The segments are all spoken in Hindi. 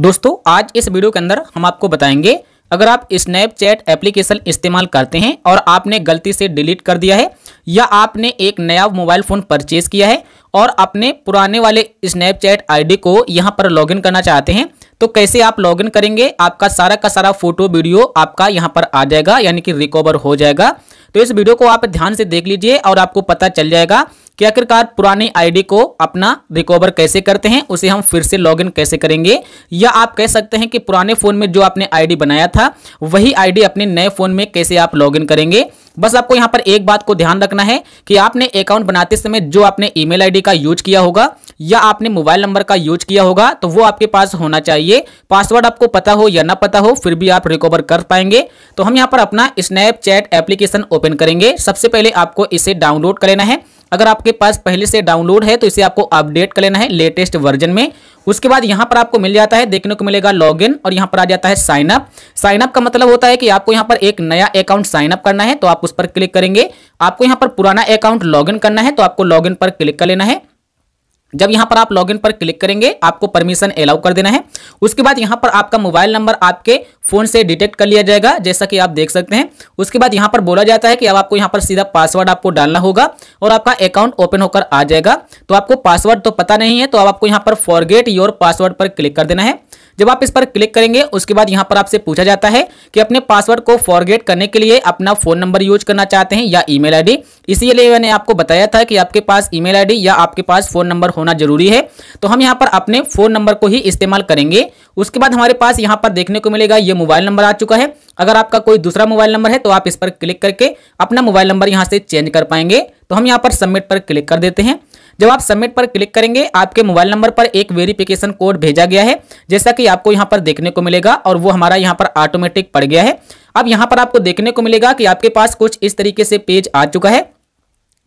दोस्तों आज इस वीडियो के अंदर हम आपको बताएंगे अगर आप स्नैपचैट एप्लीकेशन इस्तेमाल करते हैं और आपने गलती से डिलीट कर दिया है या आपने एक नया मोबाइल फ़ोन परचेज किया है और अपने पुराने वाले स्नैपचैट आईडी को यहाँ पर लॉगिन करना चाहते हैं तो कैसे आप लॉगिन करेंगे आपका सारा का सारा फोटो वीडियो आपका यहाँ पर आ जाएगा यानी कि रिकवर हो जाएगा तो इस वीडियो को आप ध्यान से देख लीजिए और आपको पता चल जाएगा कि आखिरकार पुराने आईडी को अपना रिकवर कैसे करते हैं उसे हम फिर से लॉगिन कैसे करेंगे या आप कह सकते हैं कि पुराने फ़ोन में जो आपने आईडी बनाया था वही आईडी अपने नए फ़ोन में कैसे आप लॉगिन करेंगे बस आपको यहाँ पर एक बात को ध्यान रखना है कि आपने अकाउंट बनाते समय जो आपने ईमेल आईडी का यूज किया होगा या आपने मोबाइल नंबर का यूज किया होगा तो वो आपके पास होना चाहिए पासवर्ड आपको पता हो या ना पता हो फिर भी आप रिकवर कर पाएंगे तो हम यहाँ पर अपना स्नैपचैट एप्लीकेशन ओपन करेंगे सबसे पहले आपको इसे डाउनलोड करना है अगर आपके पास पहले से डाउनलोड है तो इसे आपको अपडेट कर लेना है लेटेस्ट वर्जन में उसके बाद यहाँ पर आपको मिल जाता है देखने को मिलेगा लॉगिन और यहाँ पर आ जाता है साइनअप साइनअप का मतलब होता है कि आपको यहाँ पर एक नया अकाउंट साइनअप करना है तो आप उस पर क्लिक करेंगे आपको यहाँ पर पुराना अकाउंट लॉगिन करना है तो आपको लॉगिन पर क्लिक कर लेना है जब यहां पर आप लॉगिन पर क्लिक करेंगे आपको परमिशन अलाउ कर देना है उसके बाद यहां पर आपका मोबाइल नंबर आपके फोन से डिटेक्ट कर लिया जाएगा जैसा कि आप देख सकते हैं उसके बाद यहां पर बोला जाता है कि अब आपको यहां पर सीधा पासवर्ड आपको डालना होगा और आपका अकाउंट ओपन होकर आ जाएगा तो आपको पासवर्ड तो पता नहीं है तो आपको यहां पर फॉरगेट योर पासवर्ड पर क्लिक कर देना है जब आप इस पर क्लिक करेंगे उसके बाद यहाँ पर आपसे पूछा जाता है कि अपने पासवर्ड को फॉरगेट करने के लिए अपना फोन नंबर यूज करना चाहते हैं या ईमेल आईडी इसीलिए मैंने आपको बताया था कि आपके पास ईमेल आईडी या आपके पास फोन नंबर होना जरूरी है तो हम यहाँ पर अपने फोन नंबर को ही इस्तेमाल करेंगे उसके बाद हमारे पास यहाँ पर देखने को मिलेगा ये मोबाइल नंबर आ चुका है अगर आपका कोई दूसरा मोबाइल नंबर है तो आप इस पर क्लिक करके अपना मोबाइल नंबर यहाँ से चेंज कर पाएंगे तो हम यहाँ पर सबमिट पर क्लिक कर देते हैं जब आप सबमिट पर क्लिक करेंगे आपके मोबाइल नंबर पर एक वेरिफिकेशन कोड भेजा गया है जैसा कि आपको यहाँ पर देखने को मिलेगा और वो हमारा यहाँ पर ऑटोमेटिक पड़ गया है अब यहाँ पर आपको देखने को मिलेगा कि आपके पास कुछ इस तरीके से पेज आ चुका है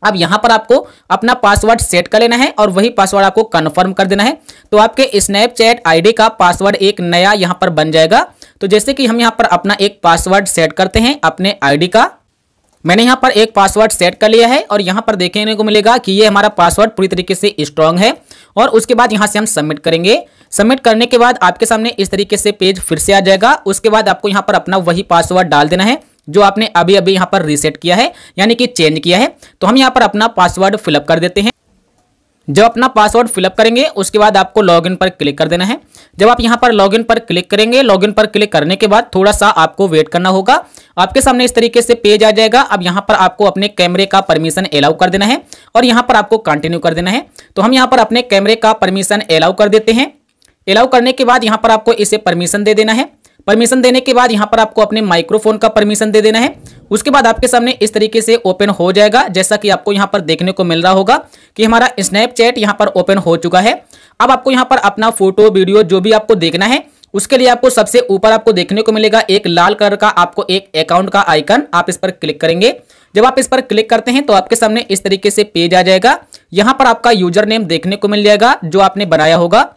अब यहाँ पर आपको अपना पासवर्ड सेट कर लेना है और वही पासवर्ड आपको कन्फर्म कर देना है तो आपके स्नैपचैट आईडी का पासवर्ड एक नया यहाँ पर बन जाएगा तो जैसे कि हम यहाँ पर अपना एक पासवर्ड सेट करते हैं अपने आईडी का मैंने यहाँ पर एक पासवर्ड सेट कर लिया है और यहाँ पर देखने को मिलेगा कि ये हमारा पासवर्ड पूरी तरीके से स्ट्रांग है और उसके बाद यहाँ से हम सबमिट करेंगे सबमिट करने के बाद आपके सामने इस तरीके से पेज फिर से आ जाएगा उसके बाद आपको यहाँ पर अपना वही पासवर्ड डाल देना है जो आपने अभी अभी यहाँ पर रिसेट किया है यानी कि चेंज किया है तो हम यहाँ पर अपना पासवर्ड फिलअप कर देते हैं जब अपना पासवर्ड फिलअप करेंगे उसके बाद आपको लॉगिन पर क्लिक कर देना है जब आप यहाँ पर लॉगिन पर क्लिक करेंगे लॉगिन पर क्लिक करने के बाद थोड़ा सा आपको वेट करना होगा आपके सामने इस तरीके से पेज आ जाएगा अब यहाँ पर आपको अपने कैमरे का परमिशन अलाउ कर देना है और यहाँ पर आपको कंटिन्यू कर देना है तो हम यहाँ पर अपने कैमरे का परमिशन अलाउ कर देते हैं अलाउ करने के बाद यहाँ पर आपको इसे परमिशन दे देना है परमिशन देने के बाद यहाँ पर आपको अपने माइक्रोफोन का परमिशन दे देना है उसके बाद आपके सामने इस तरीके से ओपन हो जाएगा जैसा कि आपको यहाँ पर देखने को मिल रहा होगा कि हमारा स्नैपचैट यहाँ पर ओपन हो चुका है अब आपको यहाँ पर अपना फोटो वीडियो जो भी आपको देखना है उसके लिए आपको सबसे ऊपर आपको देखने को मिलेगा एक लाल कलर का आपको एक अकाउंट का आइकन आप इस पर क्लिक करेंगे जब आप इस पर क्लिक करते हैं तो आपके सामने इस तरीके से पेज आ जाएगा यहाँ पर आपका यूजर नेम देखने को मिल जाएगा जो आपने बनाया होगा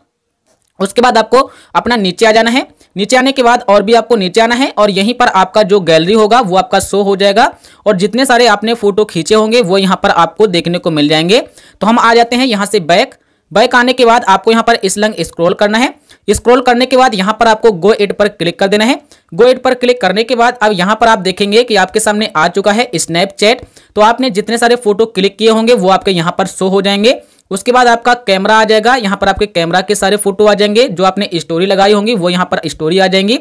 उसके बाद आपको अपना नीचे आ जाना है नीचे आने के बाद और भी आपको नीचे आना है और यहीं पर आपका जो गैलरी होगा वो आपका शो हो जाएगा और जितने सारे आपने फोटो खींचे होंगे वो यहाँ पर आपको देखने को मिल जाएंगे तो हम आ जाते हैं यहाँ से बैक बैक आने के बाद आपको यहाँ पर इस लंग करना है स्क्रोल करने के बाद यहाँ पर आपको गो एड पर क्लिक कर देना है गो एड पर क्लिक करने के बाद अब यहाँ पर आप देखेंगे कि आपके सामने आ चुका है स्नैपचैट तो आपने जितने सारे फोटो क्लिक किए होंगे वो आपके यहाँ पर शो हो जाएंगे उसके बाद आपका कैमरा आ जाएगा यहाँ पर आपके कैमरा के सारे फोटो आ जाएंगे जो आपने स्टोरी लगाई होंगी वो यहाँ पर स्टोरी आ जाएंगी